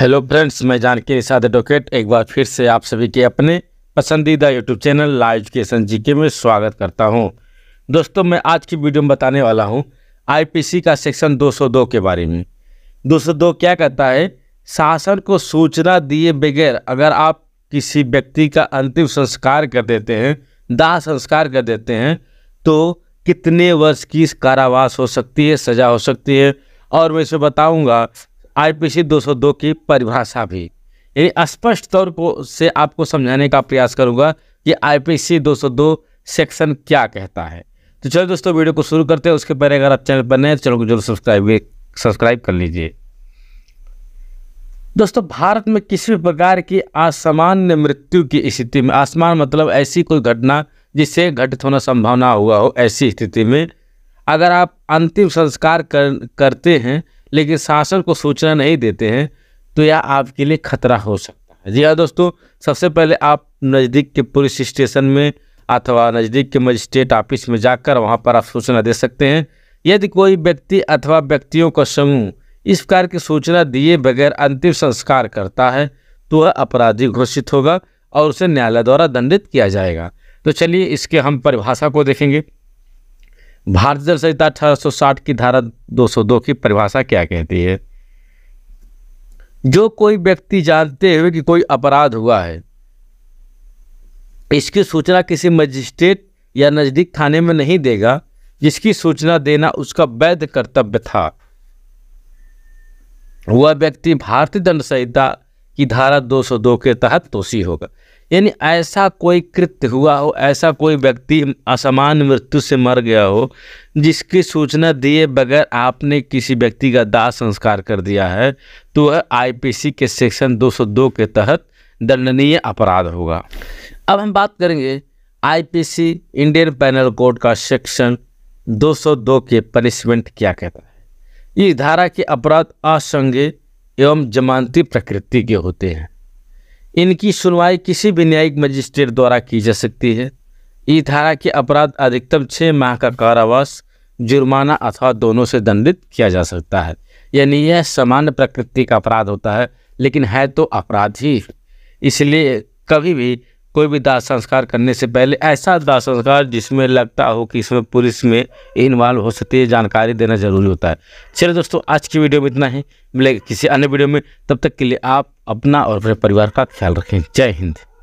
hello friends मैं Janaki Nishad advocate एक बार फिर से आप सभी के अपने पसंदीदा यूट्यूब चैनल लाइव एजुकेशन के में स्वागत करता हूं दोस्तों मैं आज की वीडियो में बताने वाला हूं आईपीसी का सेक्शन 202 के बारे में 202 क्या कहता है शासन को सूचना दिए बगैर अगर आप किसी व्यक्ति का अंतिम संस्कार कर देते हैं दाह संस्कार कर देते हैं तो कितने वर्ष की कारावास हो सकती है सज़ा हो सकती है और मैं इसे बताऊँगा आईपीसी 202 की परिभाषा भी यानी स्पष्ट तौर को से आपको समझाने का प्रयास करूंगा कि आईपीसी 202 सेक्शन क्या कहता है तो चलो दोस्तों वीडियो को शुरू करते हैं उसके पहले अगर आप चैनल पर नए हैं तो चैनल को जरूर सब्सक्राइब सब्सक्राइब कर लीजिए दोस्तों भारत में किसी भी प्रकार की असामान्य मृत्यु की स्थिति में आसमान मतलब ऐसी कोई घटना जिससे घटित होना संभावना हुआ हो ऐसी स्थिति में अगर आप अंतिम संस्कार कर, करते हैं लेकिन शासन को सूचना नहीं देते हैं तो यह आपके लिए खतरा हो सकता है जी हाँ दोस्तों सबसे पहले आप नज़दीक के पुलिस स्टेशन में अथवा नज़दीक के मजिस्ट्रेट ऑफिस में जाकर वहाँ पर आप सूचना दे सकते हैं यदि कोई व्यक्ति अथवा व्यक्तियों का समूह इस प्रकार की सूचना दिए बगैर अंतिम संस्कार करता है तो वह अपराधी घोषित होगा और उसे न्यायालय द्वारा दंडित किया जाएगा तो चलिए इसके हम परिभाषा को देखेंगे भारतीय जल संहिता अठारह की धारा 202 की परिभाषा क्या कहती है जो कोई व्यक्ति जानते हुए कि कोई अपराध हुआ है इसकी सूचना किसी मजिस्ट्रेट या नज़दीक थाने में नहीं देगा जिसकी सूचना देना उसका वैध कर्तव्य था वह व्यक्ति भारतीय दंड संहिता की धारा 202 के तहत दोषी होगा यानी ऐसा कोई कृत्य हुआ हो ऐसा कोई व्यक्ति असमान मृत्यु से मर गया हो जिसकी सूचना दिए बगैर आपने किसी व्यक्ति का दाह संस्कार कर दिया है तो वह आई के सेक्शन 202 के तहत दंडनीय अपराध होगा अब हम बात करेंगे आईपीसी इंडियन पैनल कोड का सेक्शन 202 के पनिशमेंट क्या कहता है ये धारा के अपराध असंज्ञ एवं जमानती प्रकृति के होते हैं इनकी सुनवाई किसी भी न्यायिक मजिस्ट्रेट द्वारा की जा सकती है ई धारा के अपराध अधिकतम छः माह का कारावास जुर्माना अथवा दोनों से दंडित किया जा सकता है यानी यह सामान्य प्रकृति का अपराध होता है लेकिन है तो अपराध ही इसलिए कभी भी कोई भी दाह संस्कार करने से पहले ऐसा दाह संस्कार जिसमें लगता हो कि इसमें पुलिस में इन्वॉल्व हो सकती है जानकारी देना ज़रूरी होता है चलिए दोस्तों आज की वीडियो में इतना ही मिलेगा किसी अन्य वीडियो में तब तक के लिए आप अपना और अपने परिवार का ख्याल रखें जय हिंद